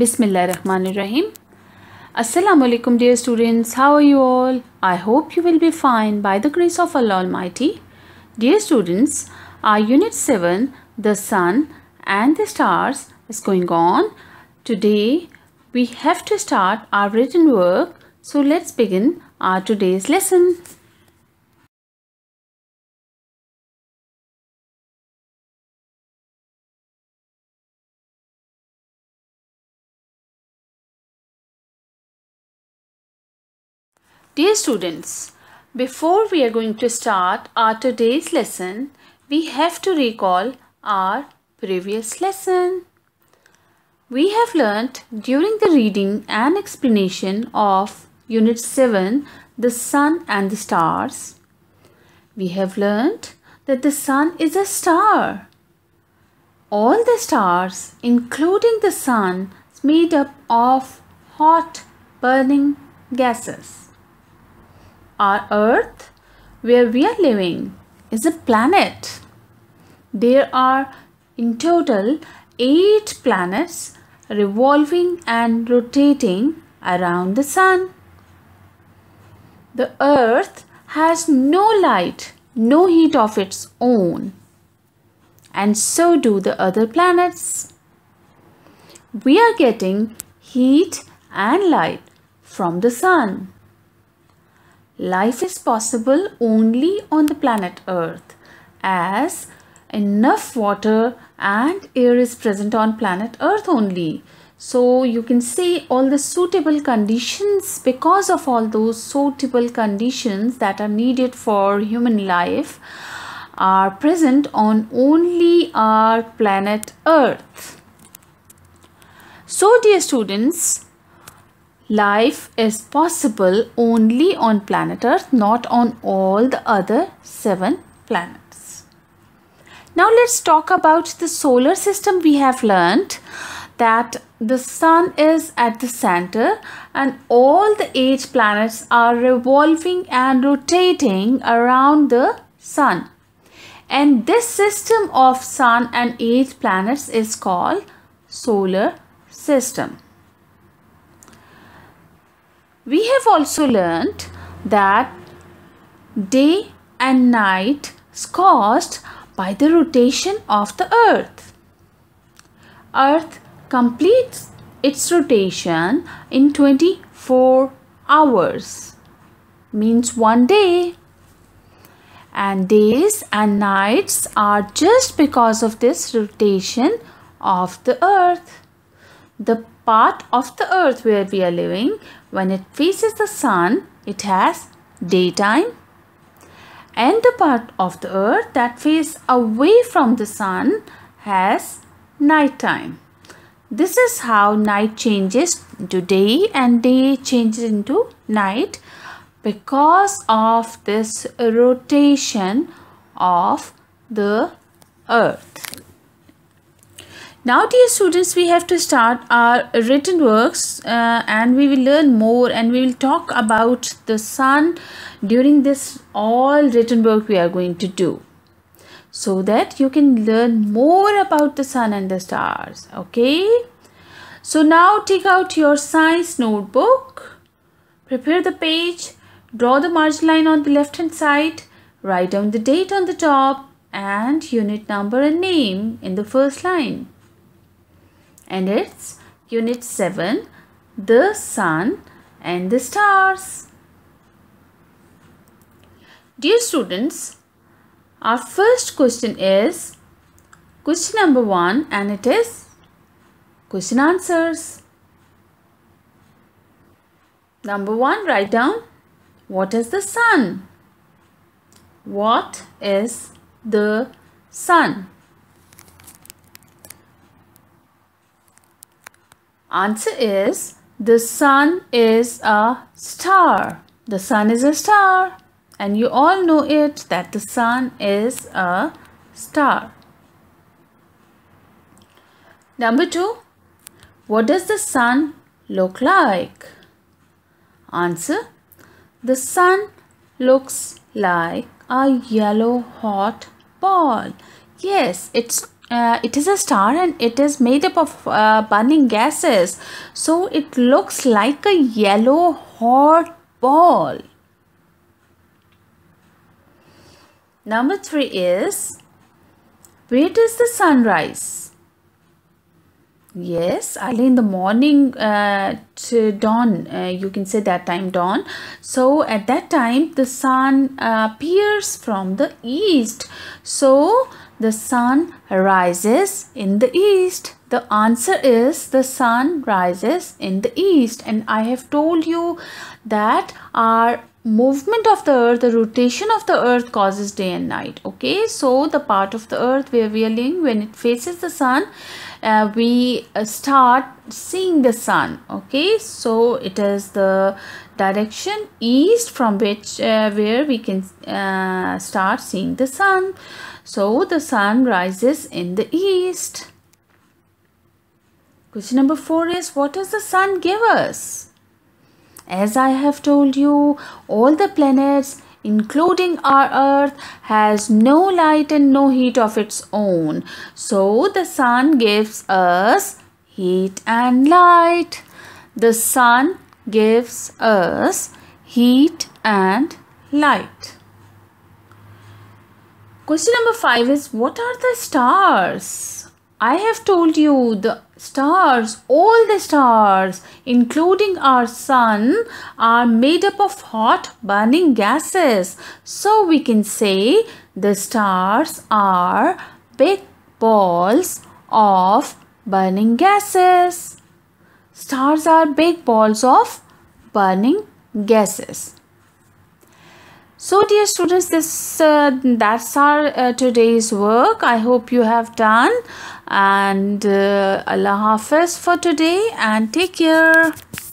Bismillahirrahmanirrahim. Assalamu alaikum dear students. How are you all? I hope you will be fine by the grace of Allah Almighty. Dear students, our unit 7 the sun and the stars is going on. Today we have to start our written work. So let's begin our today's lesson. Dear students, before we are going to start our today's lesson, we have to recall our previous lesson. We have learnt during the reading and explanation of Unit 7, The Sun and the Stars. We have learnt that the Sun is a star. All the stars, including the Sun, is made up of hot burning gases. Our Earth, where we are living, is a planet. There are in total 8 planets revolving and rotating around the sun. The earth has no light, no heat of its own. And so do the other planets. We are getting heat and light from the sun. Life is possible only on the planet Earth as enough water and air is present on planet Earth only. So you can say all the suitable conditions because of all those suitable conditions that are needed for human life are present on only our planet Earth. So dear students, life is possible only on planet Earth, not on all the other seven planets. Now let's talk about the solar system we have learned that the sun is at the center and all the eight planets are revolving and rotating around the sun. And this system of sun and eight planets is called solar system. We have also learnt that day and night is caused by the rotation of the earth. Earth completes its rotation in 24 hours means one day and days and nights are just because of this rotation of the earth the part of the earth where we are living, when it faces the sun, it has daytime. And the part of the earth that faces away from the sun has nighttime. This is how night changes into day and day changes into night because of this rotation of the earth. Now dear students, we have to start our written works uh, and we will learn more and we will talk about the sun during this all written work we are going to do so that you can learn more about the sun and the stars. Okay. So now take out your science notebook, prepare the page, draw the margin line on the left hand side, write down the date on the top and unit number and name in the first line and it's unit 7 the sun and the stars. Dear students, our first question is question number 1 and it is question answers. Number 1 write down what is the sun? What is the sun? Answer is the sun is a star. The sun is a star. And you all know it that the sun is a star. Number two, what does the sun look like? Answer, the sun looks like a yellow hot ball. Yes, it's uh, it is a star and it is made up of uh, burning gases so it looks like a yellow hot ball number 3 is where does the sun rise yes early in the morning uh, to dawn uh, you can say that time dawn so at that time the sun uh, appears from the east so the sun rises in the east. The answer is the sun rises in the east. And I have told you that our movement of the earth, the rotation of the earth causes day and night. Okay, so the part of the earth where we are living, when it faces the sun, uh, we uh, start seeing the sun. Okay, so it is the direction east from which uh, where we can uh, start seeing the sun. So the sun rises in the east. Question number four is what does the sun give us? As I have told you, all the planets including our earth has no light and no heat of its own so the sun gives us heat and light the sun gives us heat and light Question number five is what are the stars? I have told you the stars, all the stars, including our sun, are made up of hot burning gases. So we can say the stars are big balls of burning gases. Stars are big balls of burning gases so dear students this uh, that's our uh, today's work i hope you have done and uh, allah hafiz for today and take care